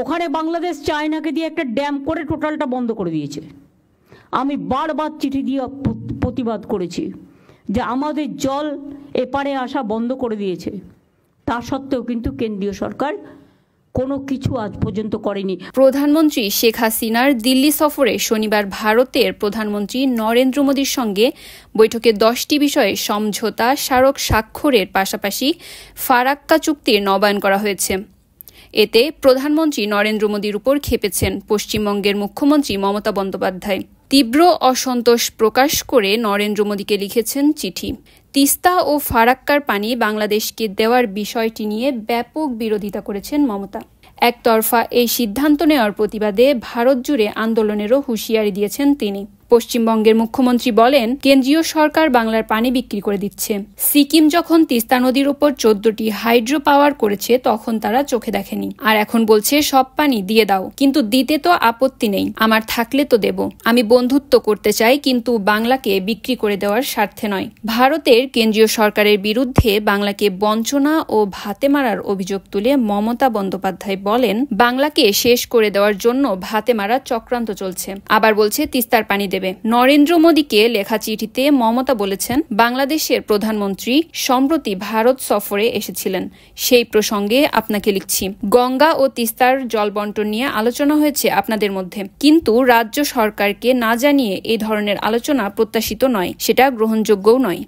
ওখানে বাংলাদেশ চায়নাকে দিয়ে একটা ড্যাম করে টোটালটা বন্ধ করে দিয়েছে আমি বারবার চিঠি দিয়ে প্রতিবাদ করেছি যে আমাদের জল এপারে আসা বন্ধ করে দিয়েছে তা সত্ত্বেও কিন্তু কেন্দ্রীয় সরকার কোনো কিছু আজ পর্যন্ত করেনি প্রধানমন্ত্রী শেখ হাসিনার দিল্লি সফরে শনিবার ভারতের প্রধানমন্ত্রী নরেন্দ্র মোদীর সঙ্গে বৈঠকে দশটি বিষয়ে সমঝোতা স্মারক স্বাক্ষরের পাশাপাশি ফারাক্কা চুক্তির নবায়ন করা হয়েছে এতে প্রধানমন্ত্রী নরেন্দ্র মোদীর উপর খেপেছেন পশ্চিমবঙ্গের মুখ্যমন্ত্রী মমতা বন্দ্যোপাধ্যায় তীব্র অসন্তোষ প্রকাশ করে নরেন্দ্র মোদীকে লিখেছেন চিঠি তিস্তা ও ফারাক্কার পানি বাংলাদেশকে দেওয়ার বিষয়টি নিয়ে ব্যাপক বিরোধিতা করেছেন মমতা একতরফা এই সিদ্ধান্ত নেওয়ার প্রতিবাদে ভারত জুড়ে আন্দোলনেরও হুঁশিয়ারি দিয়েছেন তিনি পশ্চিমবঙ্গের মুখ্যমন্ত্রী বলেন কেন্দ্রীয় সরকার বাংলার পানি বিক্রি করে দিচ্ছে সিকিম যখন তিস্তা নদীর ওপর চোদ্দটি হাইড্রো পাওয়ার করেছে তখন তারা চোখে দেখেনি আর এখন বলছে সব পানি দিয়ে দাও কিন্তু দিতে তো আপত্তি নেই আমার থাকলে তো দেব আমি বন্ধুত্ব করতে চাই কিন্তু বাংলাকে বিক্রি করে দেওয়ার স্বার্থে নয় ভারতের কেন্দ্রীয় সরকারের বিরুদ্ধে বাংলাকে বঞ্চনা ও ভাতে মারার অভিযোগ তুলে মমতা বন্দ্যোপাধ্যায় বলেন বাংলাকে শেষ করে দেওয়ার জন্য ভাতে মারা চক্রান্ত চলছে আবার বলছে তিস্তার পানি দেবে দেবে নরেন্দ্র মোদীকে লেখা চিঠিতে মমতা বলেছেন বাংলাদেশের প্রধানমন্ত্রী সম্প্রতি ভারত সফরে এসেছিলেন সেই প্রসঙ্গে আপনাকে লিখছি গঙ্গা ও তিস্তার জল বন্টন নিয়ে আলোচনা হয়েছে আপনাদের মধ্যে কিন্তু রাজ্য সরকারকে না জানিয়ে এই ধরনের আলোচনা প্রত্যাশিত নয় সেটা গ্রহণযোগ্যও নয়